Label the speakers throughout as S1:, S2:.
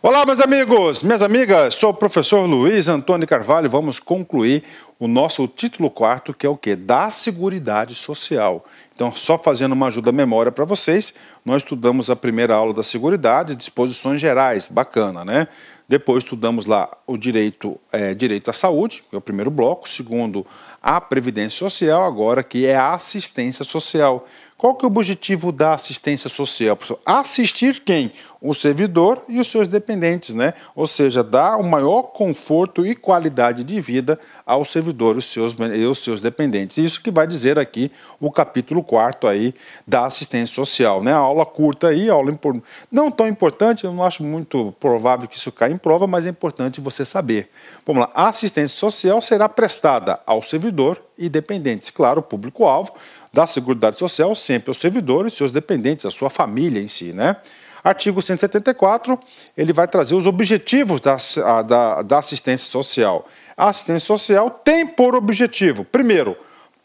S1: Olá, meus amigos, minhas amigas, sou o professor Luiz Antônio Carvalho. Vamos concluir o nosso título quarto, que é o que? Da Seguridade Social. Então, só fazendo uma ajuda à memória para vocês, nós estudamos a primeira aula da Seguridade, disposições gerais, bacana, né? Depois estudamos lá o direito, é, direito à saúde, que é o primeiro bloco. Segundo, a previdência social, agora que é a assistência social. Qual que é o objetivo da assistência social, professor? Assistir quem? O servidor e os seus dependentes, né? Ou seja, dar o maior conforto e qualidade de vida ao servidor e os seus, e os seus dependentes. Isso que vai dizer aqui o capítulo 4 aí da assistência social, né? A aula curta aí, aula não tão importante, eu não acho muito provável que isso caia em prova, mas é importante você saber. Vamos lá. A assistência social será prestada ao servidor e dependentes. Claro, o público-alvo da Seguridade Social sempre é o servidor e seus dependentes, a sua família em si, né? Artigo 174, ele vai trazer os objetivos da, da, da assistência social. A assistência social tem por objetivo, primeiro,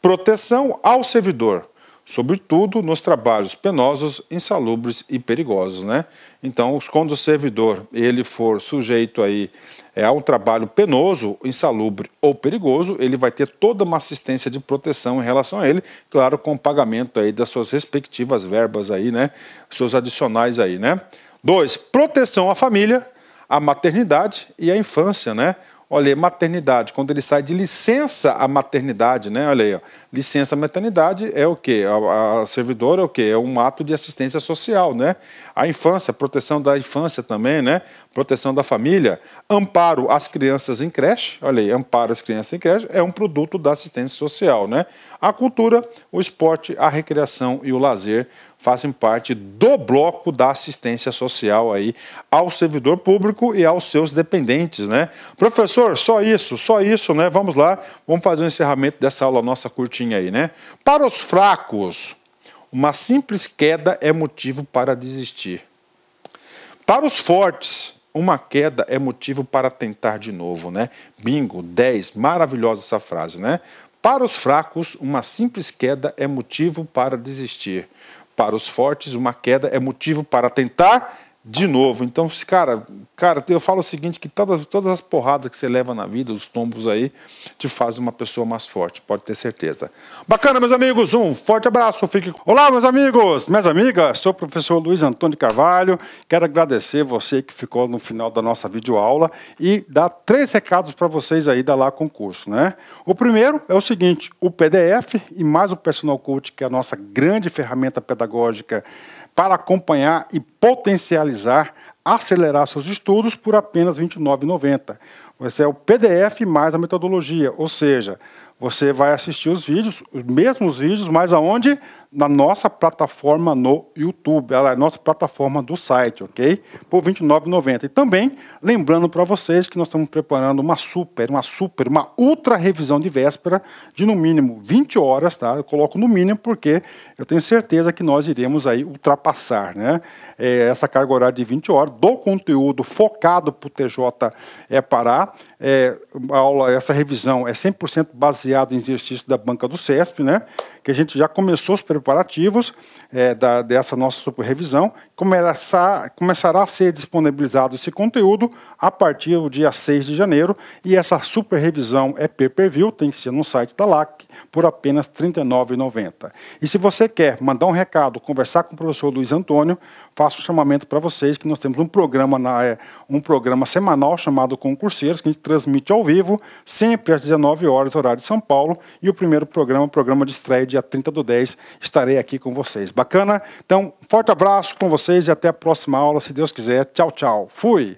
S1: proteção ao servidor sobretudo nos trabalhos penosos, insalubres e perigosos, né? Então, quando o servidor ele for sujeito aí é, a um trabalho penoso, insalubre ou perigoso, ele vai ter toda uma assistência de proteção em relação a ele, claro, com o pagamento aí das suas respectivas verbas aí, né? Seus adicionais aí, né? Dois, proteção à família, à maternidade e à infância, né? Olha aí, maternidade, quando ele sai de licença à maternidade, né? Olha aí, ó licença maternidade é o quê? A, a servidora é o quê? É um ato de assistência social, né? A infância, proteção da infância também, né? Proteção da família, amparo às crianças em creche, olha aí, amparo às crianças em creche é um produto da assistência social, né? A cultura, o esporte, a recreação e o lazer fazem parte do bloco da assistência social aí ao servidor público e aos seus dependentes, né? Professor, só isso, só isso, né? Vamos lá, vamos fazer o um encerramento dessa aula nossa curtinha aí, né? Para os fracos, uma simples queda é motivo para desistir. Para os fortes, uma queda é motivo para tentar de novo, né? Bingo, 10, maravilhosa essa frase, né? Para os fracos, uma simples queda é motivo para desistir. Para os fortes, uma queda é motivo para tentar de novo. Então, cara, cara, eu falo o seguinte: que todas, todas as porradas que você leva na vida, os tombos aí, te fazem uma pessoa mais forte, pode ter certeza. Bacana, meus amigos, um forte abraço. Fique... Olá, meus amigos, minhas amigas, sou o professor Luiz Antônio Carvalho. Quero agradecer você que ficou no final da nossa videoaula e dar três recados para vocês aí da Lá Concurso, né? O primeiro é o seguinte: o PDF e mais o Personal Coach, que é a nossa grande ferramenta pedagógica para acompanhar e potencializar, acelerar seus estudos por apenas R$ 29,90. Esse é o PDF mais a metodologia, ou seja, você vai assistir os vídeos, os mesmos vídeos, mas aonde? na nossa plataforma no YouTube, ela é a nossa plataforma do site, ok? Por R$ 29,90. E também, lembrando para vocês que nós estamos preparando uma super, uma super, uma ultra revisão de véspera de no mínimo 20 horas, tá? Eu coloco no mínimo porque eu tenho certeza que nós iremos aí ultrapassar, né? É, essa carga horária de 20 horas do conteúdo focado para o TJ é Pará. É, a aula, essa revisão é 100% baseada em exercício da banca do CESP, né? Que a gente já começou os preparativos é, da, dessa nossa supervisão. Começa, começará a ser disponibilizado esse conteúdo a partir do dia 6 de janeiro e essa supervisão é pay-per-view, tem que ser no site da LAC, por apenas R$ 39,90. E se você quer mandar um recado, conversar com o professor Luiz Antônio, faço um chamamento para vocês que nós temos um programa, na, eh, um programa semanal chamado Concurseiros, que a gente transmite ao vivo, sempre às 19 horas, horário de São Paulo, e o primeiro programa, o é programa de estreia, dia 30 do 10, estarei aqui com vocês. Bacana? Então, forte abraço com vocês e até a próxima aula, se Deus quiser. Tchau, tchau. Fui!